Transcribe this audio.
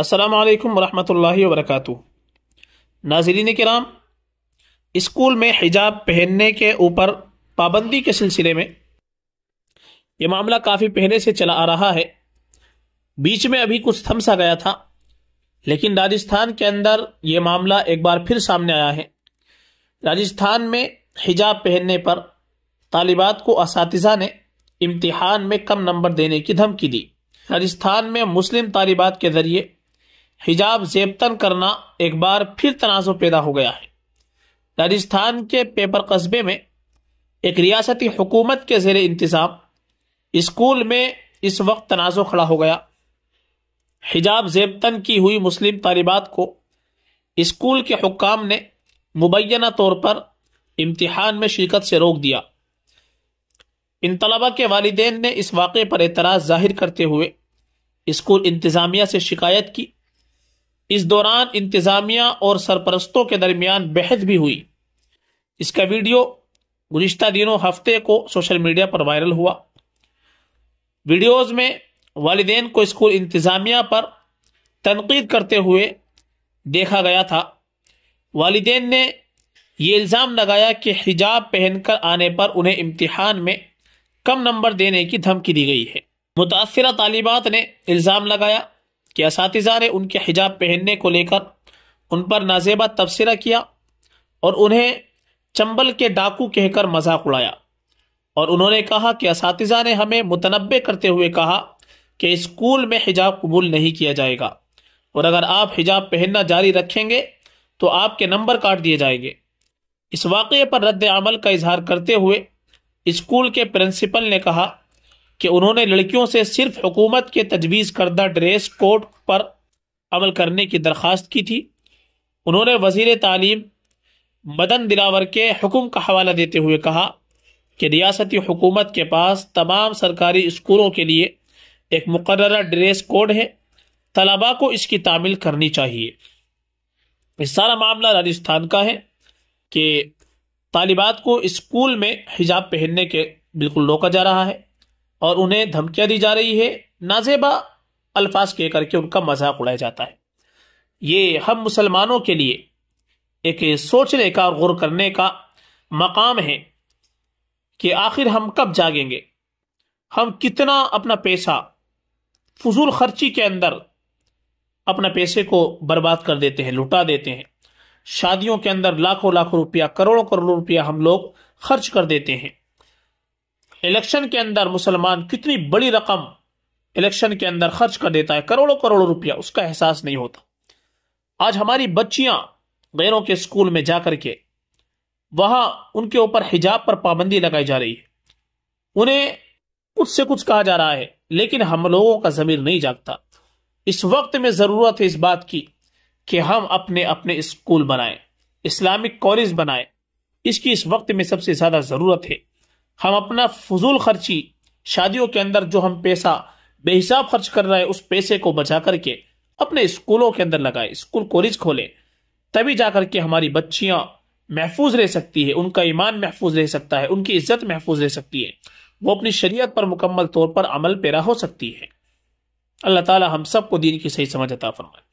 असलकम वरहमल वर्क नाजरीन कराम स्कूल में हिजाब पहनने के ऊपर पाबंदी के सिलसिले में ये मामला काफ़ी पहले से चला आ रहा है बीच में अभी कुछ थम सा गया था लेकिन राजस्थान के अंदर ये मामला एक बार फिर सामने आया है राजस्थान में हिजाब पहनने पर तालिबात को इस ने इम्तिहान में कम नंबर देने की धमकी दी राजस्थान में मुस्लिम तालिबात के ज़रिए हिजाब जेबतन करना एक बार फिर तनाज़ पैदा हो गया है राजस्थान के पेपर कस्बे में एक रियासती हुकूमत के जेर इंतज़ाम स्कूल में इस वक्त तनाज़ खड़ा हो गया हिजाब जेबतन की हुई मुस्लिम तालिबात को स्कूल के हुकाम ने मुबैना तौर पर इम्तहान में शिरकत से रोक दिया इन तलबा के वालदेन ने इस वाक़े पर एतराज़ जाहिर करते हुए स्कूल इंतज़ामिया से शिकायत की इस दौरान इंतजामिया और सरपरस्तों के दरमियान बहस भी हुई इसका वीडियो गुज्त दिनों हफ्ते को सोशल मीडिया पर वायरल हुआ वीडियोज़ में वालदेन को स्कूल इंतज़ामिया पर तनकीद करते हुए देखा गया था वालदेन ने यह इल्ज़ाम लगाया कि हिजाब पहनकर आने पर उन्हें इम्तहान में कम नंबर देने की धमकी दी गई है मुतासर तालिबात ने इल्ज़ाम लगाया कि इस ने उनके हिजाब पहनने को लेकर उन पर नाजेबा तबसरा किया और उन्हें चंबल के डाकू कहकर मजाक उड़ाया और उन्होंने कहा कि इस ने हमें मुतनबे करते हुए कहा कि स्कूल में हिजाब कबूल नहीं किया जाएगा और अगर आप हिजाब पहनना जारी रखेंगे तो आपके नंबर काट दिए जाएंगे इस वाक़े पर रद्द अमल का इजहार करते हुए स्कूल के प्रिंसिपल ने कहा कि उन्होंने लड़कियों से सिर्फ हुकूमत के तजवीज़ करदा ड्रेस कोड पर अमल करने की दरख्वास्त की थी उन्होंने वजीर तालीम मदन दिलावर के हुक्म का हवाला देते हुए कहा कि रियासती हुकूमत के पास तमाम सरकारी स्कूलों के लिए एक मुकर ड्रेस कोड है तलबा को इसकी तामील करनी चाहिए इस सारा मामला राजस्थान का है कि तालिबात को स्कूल में हिजाब पहनने के बिल्कुल रोका जा रहा है और उन्हें धमकियां दी जा रही है नाजेबा अल्फाज के करके उनका मजाक उड़ाया जाता है ये हम मुसलमानों के लिए एक सोचने का और गौर करने का मकाम है कि आखिर हम कब जागेंगे हम कितना अपना पैसा फजूल खर्ची के अंदर अपने पैसे को बर्बाद कर देते हैं लुटा देते हैं शादियों के अंदर लाखों लाखों रुपया करोड़ों करोड़ों रुपया हम लोग खर्च कर देते हैं इलेक्शन के अंदर मुसलमान कितनी बड़ी रकम इलेक्शन के अंदर खर्च कर देता है करोड़ों करोड़ों रुपया उसका एहसास नहीं होता आज हमारी बच्चियां गैरों के स्कूल में जाकर के वहां उनके ऊपर हिजाब पर पाबंदी लगाई जा रही है उन्हें कुछ से कुछ कहा जा रहा है लेकिन हम लोगों का जमीर नहीं जागता इस वक्त में जरूरत है इस बात की कि हम अपने अपने स्कूल बनाएं इस्लामिक कॉलेज बनाएं इसकी इस वक्त में सबसे ज्यादा जरूरत है हम अपना फजूल खर्ची शादियों के अंदर जो हम पैसा बेहिसाब खर्च कर रहे हैं उस पैसे को बचा करके अपने स्कूलों के अंदर लगाए स्कूल कॉलेज खोले तभी जा करके हमारी बच्चियां महफूज रह सकती है उनका ईमान महफूज रह सकता है उनकी इज्जत महफूज रह सकती है वो अपनी शरीयत पर मुकम्मल तौर पर अमल पैरा हो सकती है अल्लाह ताला हम सबको दीन की सही समझ अता फरमाए